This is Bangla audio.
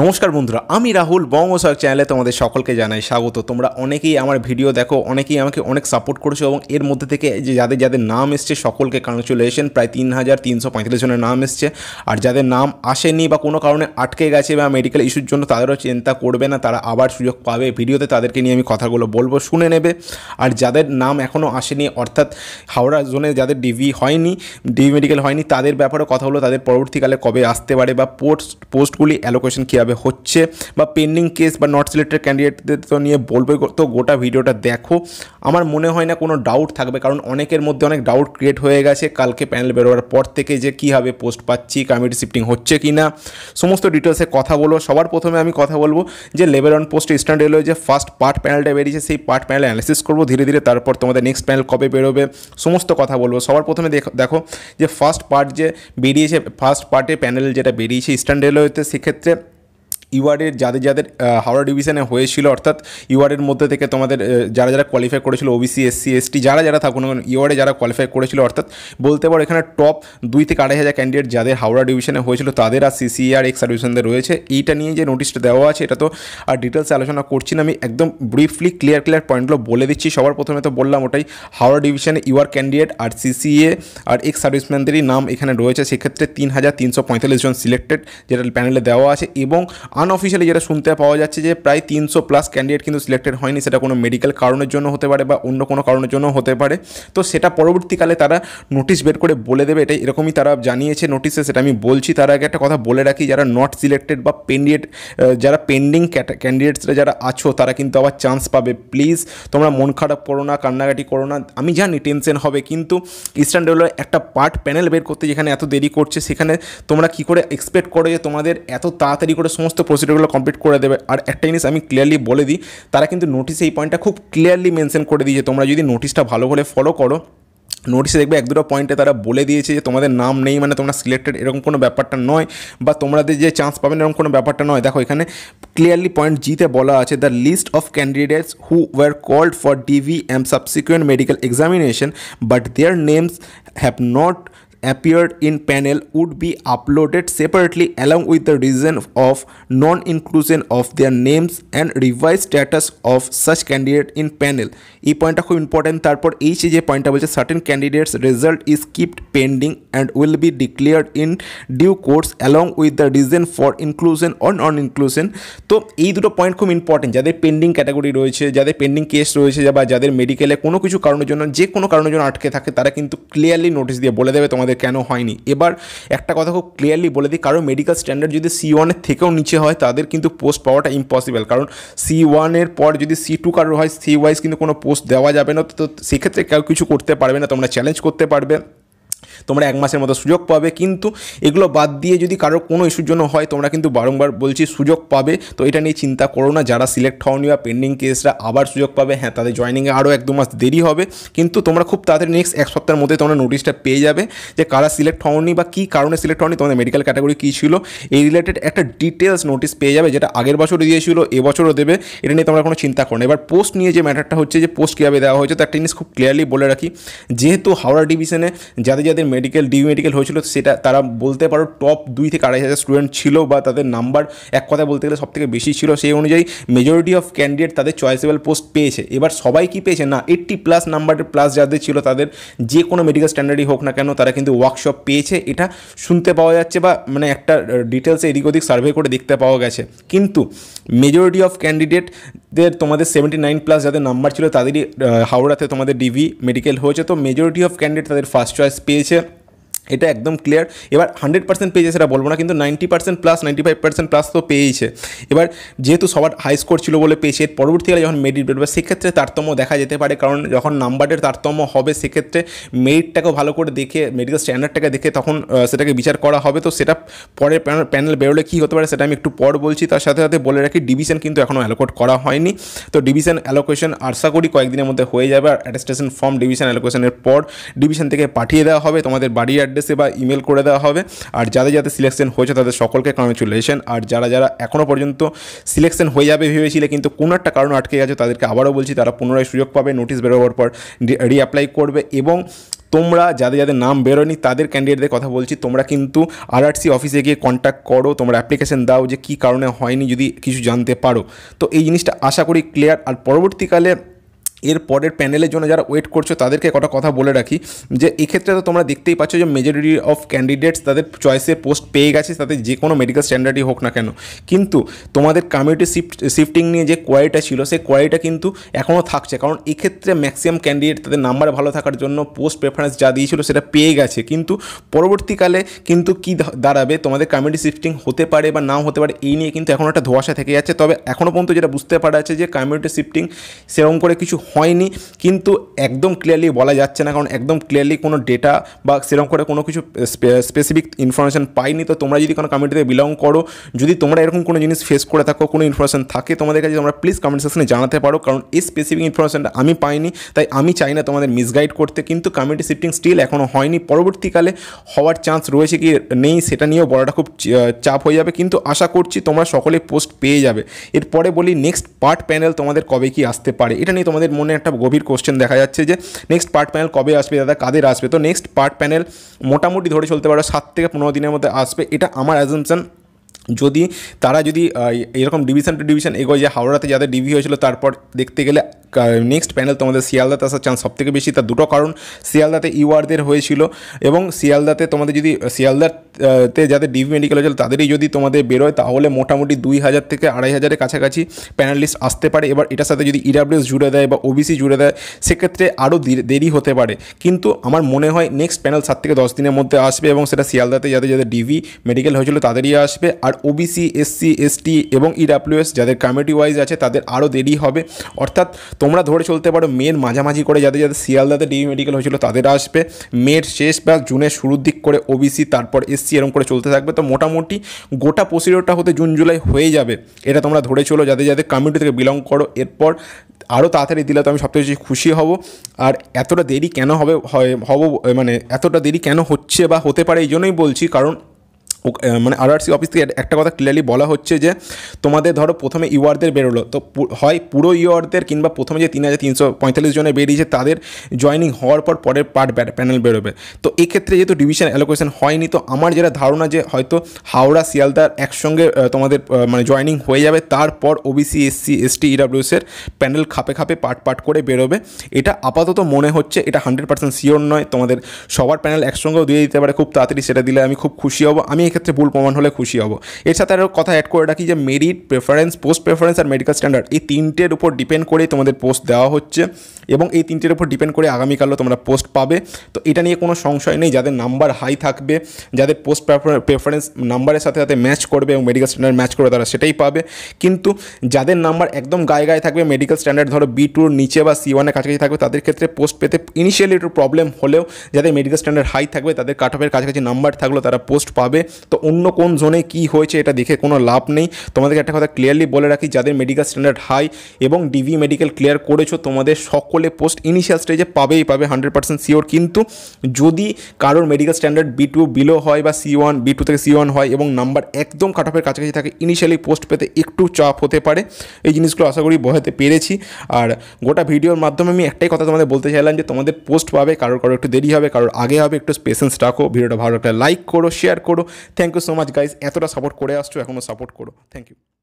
নমস্কার বন্ধুরা আমি রাহুল বঙ্গসাক চ্যানেলে তোমাদের সকলকে জানাই স্বাগত তোমরা অনেকেই আমার ভিডিও দেখো অনেকেই আমাকে অনেক সাপোর্ট করেছো এবং এর মধ্যে থেকে যে যাদের যাদের নাম এসছে সকলকে কংগ্রেচুলেশন প্রায় তিন হাজার তিনশো পঁয়তাল্লিশ জনের নাম এসছে আর যাদের নাম আসেনি বা কোনো কারণে আটকে গেছে বা মেডিকেল ইস্যুর জন্য তাদেরও চিন্তা করবে না তারা আবার সুযোগ পাবে ভিডিওতে তাদেরকে নিয়ে আমি কথাগুলো বলবো শুনে নেবে আর যাদের নাম এখনও আসেনি অর্থাৎ হাওড়া জোনে যাদের ডিভি হয়নি ডিভি মেডিকেল হয়নি তাদের ব্যাপারে কথা হলো তাদের পরবর্তীকালে কবে আসতে পারে বা পোস্ট পোস্টগুলি অ্যালোকেশন কী কীভাবে হচ্ছে বা পেন্ডিং কেস বা নট সিলেক্টেড ক্যান্ডিডেটদের তো নিয়ে বলবে তো গোটা ভিডিওটা দেখো আমার মনে হয় না কোনো ডাউট থাকবে কারণ অনেকের মধ্যে অনেক ডাউট ক্রিয়েট হয়ে গেছে কালকে প্যানেল বেরোবার পর থেকে যে কীভাবে পোস্ট পাচ্ছি কমিটি শিফটিং হচ্ছে কি না সমস্ত ডিটেলসে কথা বলবো সবার প্রথমে আমি কথা বলবো যে level on post stand railway যে ফার্স্ট পার্ট প্যানেলটা বেরিয়েছে সেই পার্ট প্যানেল অ্যানালিসিস করবো ধীরে ধীরে তারপর তোমাদের নেক্সট প্যানেল কবে বেরোবে সমস্ত কথা বলবো সবার প্রথমে দেখো যে ফার্স্ট পার্ট যে বেরিয়েছে ফার্স্ট পার্টে প্যানেল যেটা বেরিয়েছে স্ট্যান্ড রেলওয়েতে সেক্ষেত্রে ইউয়ার্ডের যাদের যাদের হাওড়া ডিভিশনে হয়েছিল অর্থাৎ ইউয়ার্ডের মধ্যে থেকে তোমাদের যারা যারা কোয়ালিফাই করেছিল ওবিসি এসসি এসটি যারা যারা থাকুন ইউয়ার্ডে যারা কোয়ালিফাই করেছিল অর্থাৎ বলতে পারো এখানে টপ দুই থেকে আড়াই হাজার ক্যান্ডিডেট যাদের হাওড়া ডিভিশনে হয়েছিল তাদের আর সিসিআর এক্স সার্ভিসেনদের রয়েছে এইটা নিয়ে যে নোটিশটা দেওয়া আছে এটা তো আর ডিটেলস আলোচনা করছি না আমি একদম ব্রিফলি ক্লিয়ার ক্লিয়ার পয়েন্টগুলো বলে দিচ্ছি সবার প্রথমে তো বললাম ওটাই হাওড়া ডিভিশনে ইউআর ক্যান্ডিডেট আর সিসিএ e আর এক্স সার্ভিসম্যানদেরই নাম এখানে রয়েছে সেক্ষেত্রে তিন হাজার তিনশো পঁয়তাল্লিশ জন সিলেক্টেড যেটা প্যানেলে দেওয়া আছে এবং আনঅফিসিয়ালি যেটা শুনতে পাওয়া যাচ্ছে যে প্রায় তিনশো প্লাস ক্যান্ডিডেট কিন্তু সিলেক্টেড হয়নি সেটা কোনো মেডিকেল কারণের জন্য হতে পারে বা অন্য কোনো কারণের জন্য হতে পারে তো সেটা পরবর্তীকালে তারা নোটিশ বের করে বলে দেবে এটাই এরকমই তারা জানিয়েছে নোটিশে সেটা আমি বলছি তার আগে একটা কথা বলে রাখি যারা নট সিলেক্টেড বা পেন্ডিয়েট যারা পেন্ডিং ক্যান্ডিডেটসরা যারা আছো তারা কিন্তু আবার চান্স পাবে প্লিজ তোমরা মন খারাপ করো না কান্নাকাটি করো না আমি জানি টেনশন হবে কিন্তু ইস্টার্ন রেলওয়ে একটা পার্ট প্যানেল বের করতে যেখানে এত দেরি করছে সেখানে তোমরা কি করে এক্সপেক্ট করো যে তোমাদের এত তাড়াতাড়ি করে সমস্ত প্রসিডিউরগুলো কমপ্লিট করে দেবে আর একটা জিনিস আমি ক্লিয়ারলি বলে দিই তারা কিন্তু নোটিশে এই পয়েন্টটা খুব ক্লিয়ারলি মেনশন করে দিয়েছে তোমরা যদি নোটিশটা ভালো করে ফলো করো নোটিশে দেখবে এক দুটো পয়েন্টে তারা বলে দিয়েছে যে তোমাদের নাম নেই মানে তোমরা সিলেক্টেড এরকম কোনো ব্যাপারটা নয় বা তোমাদের যে চান্স পাবেন এরকম কোনো ব্যাপারটা নয় দেখো এখানে ক্লিয়ারলি পয়েন্ট জিতে বলা আছে the list of candidates who were called for DV and subsequent medical examination but their names have not appeared in panel would be uploaded separately along with the reason of non-inclusion of their names and revised status of such candidate in panel এই পয়েন্টটা খুব ইম্পর্টেন্ট তারপর এই যে পয়েন্টটা বলছে certain candidates result is kept pending and will be declared in due course along with the reason for inclusion or non inclusion তো এই দুটো পয়েন্ট খুব ইম্পর্টেন্ট যাদের পেন্ডিং ক্যাটাগরি রয়েছে যাদের পেন্ডিং কেস রয়েছে বা যাদের মেডিকেলে কোনো কিছু কারণের জন্য যে কোনো কারণের জন্য আটকে থাকে তারা কিন্তু ক্লিয়ারলি নোটিশ দিয়ে বলে দেবে তোমাদের আমাদের কেন হয়নি এবার একটা কথা খুব ক্লিয়ারলি বলে দিই কারণ মেডিকেল স্ট্যান্ডার্ড যদি সি ওয়ানের থেকেও নিচে হয় তাদের কিন্তু পোস্ট পাওয়াটা ইম্পসিবল কারণ সি ওয়ানের পর যদি সি টু কারোর হয় সি ওয়াইজ কিন্তু কোনো পোস্ট দেওয়া যাবে না তো সেক্ষেত্রে কেউ কিছু করতে পারবে না তোমরা চ্যালেঞ্জ করতে পারবে তোমরা এক মাসের মতো সুযোগ পাবে কিন্তু এগুলো বাদ দিয়ে যদি কারো কোনো ইস্যুর জন্য হয় তোমরা কিন্তু বারংবার বলছি সুযোগ পাবে তো এটা নিয়ে চিন্তা করো না যারা সিলেক্ট হওনি বা পেন্ডিং কেসরা আবার সুযোগ পাবে হ্যাঁ তাদের জয়নিংয়ে আরও এক দু মাস দেরি হবে কিন্তু তোমরা খুব তাড়াতাড়ি নেক্সট এক সপ্তাহের মধ্যে তোমরা নোটিশটা পেয়ে যাবে যে কারা সিলেক্ট হওনি বা কী কারণে সিলেক্ট হওনি তোমাদের মেডিকেল ক্যাটাগরি কী ছিল এই রিলেটেড একটা ডিটেলস নোটিশ পেয়ে যাবে যেটা আগের বছরও দিয়েছিল এবছরও দেবে এটা নিয়ে তোমরা কোনো চিন্তা করো না এবার পোস্ট নিয়ে যে ম্যাটারটা হচ্ছে যে পোস্ট কীভাবে দেওয়া হয়েছে তো একটা জিনিস খুব ক্লিয়ারলি বলে রাখি যেহেতু হাওড়া ডিভিশনে যাদের যাদের যাদের মেডিকেল ডিমেডিকেল হয়েছিল সেটা তারা বলতে পারো টপ দুই থেকে আড়াই হাজার স্টুডেন্ট ছিল বা তাদের নাম্বার এক কথা বলতে গেলে সব থেকে বেশি ছিল সেই অনুযায়ী মেজরিটি অফ ক্যান্ডিডেট তাদের চয়েসেবল পোস্ট পেয়েছে এবার সবাই কি পেয়েছে না এইটটি প্লাস নাম্বারের প্লাস যাদের ছিল তাদের যে কোনো মেডিকেল স্ট্যান্ডার্ডই হোক না কেন তারা কিন্তু ওয়ার্কশপ পেয়েছে এটা শুনতে পাওয়া যাচ্ছে বা মানে একটা ডিটেলসে এদিক ওদিক সার্ভে করে দেখতে পাওয়া গেছে কিন্তু মেজরিটি অফ ক্যান্ডিডেটদের তোমাদের সেভেন্টি নাইন প্লাস যাদের নাম্বার ছিল তাদেরই হাওড়াতে তোমাদের ডিভি মেডিকেল হয়েছে তো মেজরিটি অফ ক্যান্ডিডেট তাদের ফার্স্ট চয়েস успеете এটা একদম ক্লিয়ার এবার হান্ড্রেড পার্সেন্ট পেয়েছে সেটা বলবো না কিন্তু ninety percent plus ninety five percent plus তো পেয়েছে এবার যেহেতু সবার হাই স্কোর ছিল বলে পেয়েছে এর পরবর্তীকালে যখন মেরিট বেরোবে সেক্ষেত্রে তারতম্য দেখা যেতে পারে কারণ যখন নাম্বারের তারতম্য হবে সেক্ষেত্রে মেরিটটাকেও ভালো করে দেখে মেডিকেল স্ট্যান্ডার্ডটাকে দেখে তখন সেটাকে বিচার করা হবে তো সেটা পরে প্যানেল বেরোলে কী হতে পারে সেটা আমি একটু পর বলছি তার সাথে সাথে বলে রাখি ডিভিশন কিন্তু এখনও অ্যালোকোট করা হয়নি তো ডিভিশন অ্যালোকেশন আশা করি কয়েকদিনের মধ্যে হয়ে যাবে আর অ্যাটেস্টেশন ফর্ম ডিভিশন অ্যালোকেশনের পর ডিভিশন থেকে পাঠিয়ে দেওয়া হবে তোমাদের বাড়ি অ্যাড্রেসে বা ইমেল করে দেওয়া হবে আর যাদের যাদের সিলেকশন হয়েছে তাদের সকলকে কনগ্রেচুলেশন আর যারা যারা এখনও পর্যন্ত সিলেকশন হয়ে যাবে ভেবেছিলে কিন্তু কোনো একটা কারণ আটকে গেছে তাদেরকে আবারও বলছি তারা পুনরায় সুযোগ পাবে নোটিশ বেরোবার পর রিঅ্যাপ্লাই করবে এবং তোমরা যাদের যাদের নাম বেরোয়নি তাদের ক্যান্ডিডেটদের কথা বলছি তোমরা কিন্তু আরআরসি অফিসে গিয়ে কন্ট্যাক্ট করো তোমরা অ্যাপ্লিকেশন দাও যে কী কারণে হয়নি যদি কিছু জানতে পারো তো এই জিনিসটা আশা করি ক্লিয়ার আর পরবর্তীকালে এর পরের প্যানেলের জন্য যারা ওয়েট করছো তাদেরকে কটা কথা বলে রাখি যে এক্ষেত্রে তো তোমরা দেখতেই পাচ্ছ যে মেজরিটি অফ ক্যান্ডিডেটস তাদের চয়েসের পোস্ট পেয়ে গেছে তাদের যে কোনো মেডিকেল স্ট্যান্ডার্ডই হোক না কেন কিন্তু তোমাদের কমিউনিটি শিফট শিফটিং নিয়ে যে কোয়ারিটা ছিল সেই কোয়ারিটা কিন্তু এখনও থাকছে কারণ এক্ষেত্রে ম্যাক্সিমাম ক্যান্ডিডেট তাদের নাম্বার ভালো থাকার জন্য পোস্ট প্রেফারেন্স যা দিয়েছিল সেটা পেয়ে গেছে কিন্তু পরবর্তীকালে কিন্তু কি দাঁড়াবে তোমাদের কমিউনিটি শিফটিং হতে পারে বা নাও হতে পারে এই নিয়ে কিন্তু এখন একটা ধোয়াশা থেকে যাচ্ছে তবে এখনও পর্যন্ত যেটা বুঝতে পারা যাচ্ছে যে কমিউনিটি শিফটিং সেরকম করে কিছু হয়নি কিন্তু একদম ক্লিয়ারলি বলা যাচ্ছে না কারণ একদম ক্লিয়ারলি কোনো ডেটা বা সেরকম করে কোনো কিছু স্পেসিফিক ইনফরমেশান পাইনি তো তোমরা যদি কোনো কমিটিতে বিলং করো যদি তোমরা এরকম কোনো জিনিস ফেস করে থাকো কোনো ইনফরমেশান থাকে তোমাদের কাছে তোমরা প্লিজ কমেন্ট সেকশনে জানাতে পারো কারণ এই স্পেসিফিক ইনফরমেশানটা আমি পাইনি তাই আমি চাই না তোমাদের মিসগাইড করতে কিন্তু কমিটি শিফটিং স্টিল এখনও হয়নি পরবর্তীকালে হওয়ার চান্স রয়েছে কি নেই সেটা নিয়েও বলাটা খুব চাপ হয়ে যাবে কিন্তু আশা করছি তোমরা সকলে পোস্ট পেয়ে যাবে এরপরে বলি নেক্সট পার্ট প্যানেল তোমাদের কবে কি আসতে পারে এটা নিয়ে তোমাদের মনে একটা গভীর কোশ্চেন দেখা যাচ্ছে যে নেক্সট পার্ট প্যানেল কবে আসবে দাদা কাদের আসবে তো নেক্সট পার্ট প্যানেল মোটামুটি ধরে চলতে পারো সাত থেকে পনেরো দিনের মধ্যে আসবে এটা আমার অ্যাজেম্পশন যদি তারা যদি এরকম ডিভিশন টু ডিভিশন এগোয় যে হাওড়াতে যাদের ডিভি হয়েছিল তারপর দেখতে গেলে নেক্সট প্যানেল তোমাদের শিয়ালদাতে আসার চান্স সবথেকে বেশি তার দুটো কারণ শিয়ালদাতে ইউআরদের হয়েছিল এবং শিয়ালদাতে তোমাদের যদি শিয়ালদাতে যাদের ডিভি মেডিকেল হয়েছিল তাদেরই যদি তোমাদের বেরোয় তাহলে মোটামুটি দুই হাজার থেকে আড়াই হাজারের কাছাকাছি প্যানালিস্ট আসতে পারে এবার এটার সাথে যদি ইডাব্লিউএস e জুড়ে দেয় বা ওবিসি জুড়ে দেয় সেক্ষেত্রে আরও দেরি হতে পারে কিন্তু আমার মনে হয় নেক্সট প্যানেল সাত থেকে দশ দিনের মধ্যে আসবে এবং সেটা শিয়ালদাতে যাদের যাদের ডিভি মেডিকেল হয়েছিল তাদেরই আসবে আর ওবিসি এসসি এসটি এবং ইডাব্লিউএস e যাদের কমিটি ওয়াইজ আছে তাদের আরও দেরি হবে অর্থাৎ তোমরা ধরে চলতে পারো মেয়ের মাঝামাঝি করে যাদের যাদের শিয়ালদাতে ডিবি মেডিকেল হয়েছিল তাদের আসবে মেয়ের শেষ বা জুনের শুরুর দিক করে ওবিসি তারপর এসসি এরকম করে চলতে থাকবে তো মোটামুটি গোটা প্রসিডিওরটা হতে জুন জুলাই হয়ে যাবে এটা তোমরা ধরে চলো যাদের যাদের কমিউনিটি থেকে বিলং করো এরপর আরও তাড়াতাড়ি দিলে তো আমি সবথেকে বেশি খুশি হব আর এতটা দেরি কেন হবে হব মানে এতটা দেরি কেন হচ্ছে বা হতে পারে এই জন্যই বলছি কারণ মানে আরআরসি অফিস থেকে একটা কথা ক্লিয়ারলি বলা হচ্ছে যে তোমাদের ধরো প্রথমে ইউআরদের বেরোলো তো হয় পুরো ইউআরদের কিংবা প্রথমে যে তিন হাজার তিনশো পঁয়তাল্লিশ জনের বেরিয়েছে তাদের জয়নিং হওয়ার পর পরের পার্ট প্যানেল বেরোবে তো এক্ষেত্রে যেহেতু ডিভিশন অ্যালোকেশন হয়নি তো আমার যেটা ধারণা যে হয়তো হাওড়া শিয়ালদার একসঙ্গে তোমাদের মানে জয়নিং হয়ে যাবে তারপর ওবিসি এসসি এসটি ইডাব্লিউসের প্যানেল খাপে খাপে পার্ট পার্ট করে বেরোবে এটা আপাতত মনে হচ্ছে এটা হান্ড্রেড পার্সেন্ট শিওর নয় তোমাদের সবার প্যানেল একসঙ্গেও দিয়ে দিতে পারে খুব তাড়াতাড়ি সেটা দিলে আমি খুব খুশি হব আমি এক্ষেত্রে ভুল প্রমাণ হলে খুশি হব এর সাথে আরও কথা অ্যাড করে রাখি যে মেরিট প্রেফারেন্স পোস্ট প্রেফারেন্স আর মেডিকেল স্ট্যান্ডার্ড এই তিনটের উপর ডিপেন্ড করেই তোমাদের পোস্ট দেওয়া হচ্ছে এবং এই তিনটের উপর ডিপেন্ড করে আগামীকালও তোমরা পোস্ট পাবে তো এটা নিয়ে কোনো সংশয় নেই যাদের নাম্বার হাই থাকবে যাদের পোস্ট প্রেফারেন্স নাম্বারের সাথে সাথে ম্যাচ করবে এবং মেডিকেল স্ট্যান্ডার্ড ম্যাচ করবে তারা সেটাই পাবে কিন্তু যাদের নাম্বার একদম গায়ে গায়ে থাকবে মেডিকেল স্ট্যান্ডার্ড ধরো বি টুর নিচে বা সি ওয়ানের কাছাকাছি থাকবে তাদের ক্ষেত্রে পোস্ট পেতে ইনিশিয়ালি একটু প্রবলেম হলেও যাদের মেডিকেল স্ট্যান্ডার্ড হাই থাকবে তাদের কাট অফের কাছাকাছি নাম্বার থাকলেও তারা পোস্ট পাবে তো অন্য কোন জোনে কি হয়েছে এটা দেখে কোনো লাভ নেই তোমাদেরকে একটা কথা ক্লিয়ারলি বলে রাখি যাদের মেডিকেল স্ট্যান্ডার্ড হাই এবং ডিভি মেডিকেল ক্লিয়ার করেছো তোমাদের সকলে পোস্ট ইনিশিয়াল স্টেজে পাবেই পাবে হান্ড্রেড পার্সেন্ট শিওর কিন্তু যদি কারোর medical standard B two below হয় বা সি ওয়ান বি টু থেকে সি ওয়ান হয় এবং নাম্বার একদম কাট অফের কাছাকাছি থাকে ইনিশিয়ালি পোস্ট পেতে একটু চাপ হতে পারে এই জিনিসগুলো আশা করি বহাতে পেরেছি আর গোটা ভিডিওর মাধ্যমে আমি একটাই কথা তোমাদের বলতে চাইলাম যে তোমাদের পোস্ট পাবে কারোর কারোর একটু দেরি হবে কারোর আগে হবে একটু পেশেন্স রাখো ভিডিওটা ভালো একটা লাইক করো শেয়ার করো thank you so much guys এতটা সাপোর্ট করে আসছো এখনও সাপোর্ট করো থ্যাংক ইউ